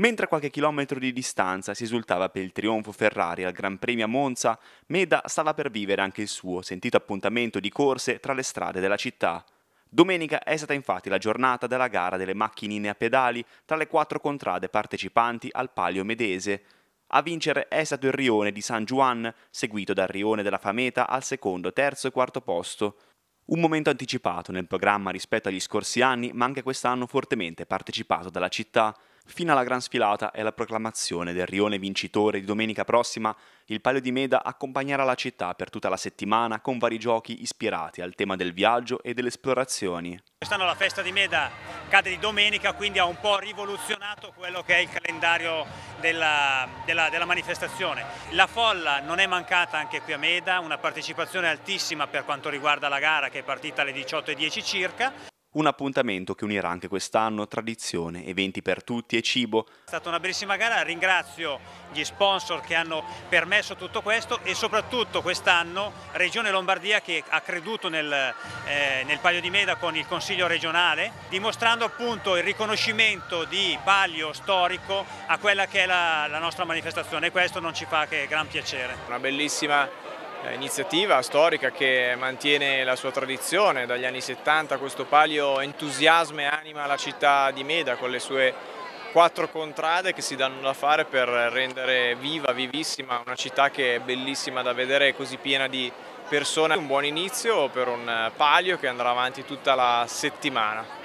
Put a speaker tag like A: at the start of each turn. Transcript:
A: Mentre a qualche chilometro di distanza si esultava per il trionfo Ferrari al Gran Premio a Monza, Meda stava per vivere anche il suo sentito appuntamento di corse tra le strade della città. Domenica è stata infatti la giornata della gara delle macchinine a pedali tra le quattro contrade partecipanti al Palio Medese, a vincere è stato il rione di San Juan, seguito dal rione della Fameta al secondo, terzo e quarto posto. Un momento anticipato nel programma rispetto agli scorsi anni, ma anche quest'anno fortemente partecipato dalla città, Fino alla gran sfilata e alla proclamazione del rione vincitore di domenica prossima, il Palio di Meda accompagnerà la città per tutta la settimana con vari giochi ispirati al tema del viaggio e delle esplorazioni.
B: Quest'anno la festa di Meda cade di domenica, quindi ha un po' rivoluzionato quello che è il calendario della, della, della manifestazione. La folla non è mancata anche qui a Meda, una partecipazione altissima per quanto riguarda la gara che è partita alle 18.10 circa
A: un appuntamento che unirà anche quest'anno tradizione, eventi per tutti e cibo.
B: È stata una bellissima gara, ringrazio gli sponsor che hanno permesso tutto questo e soprattutto quest'anno Regione Lombardia che ha creduto nel, eh, nel Palio di Meda con il Consiglio regionale, dimostrando appunto il riconoscimento di Palio storico a quella che è la, la nostra manifestazione e questo non ci fa che gran piacere.
C: Una bellissima eh, iniziativa storica che mantiene la sua tradizione, dagli anni 70 questo palio entusiasma e anima la città di Meda con le sue quattro contrade che si danno da fare per rendere viva, vivissima una città che è bellissima da vedere e così piena di persone. Un buon inizio per un palio che andrà avanti tutta la settimana.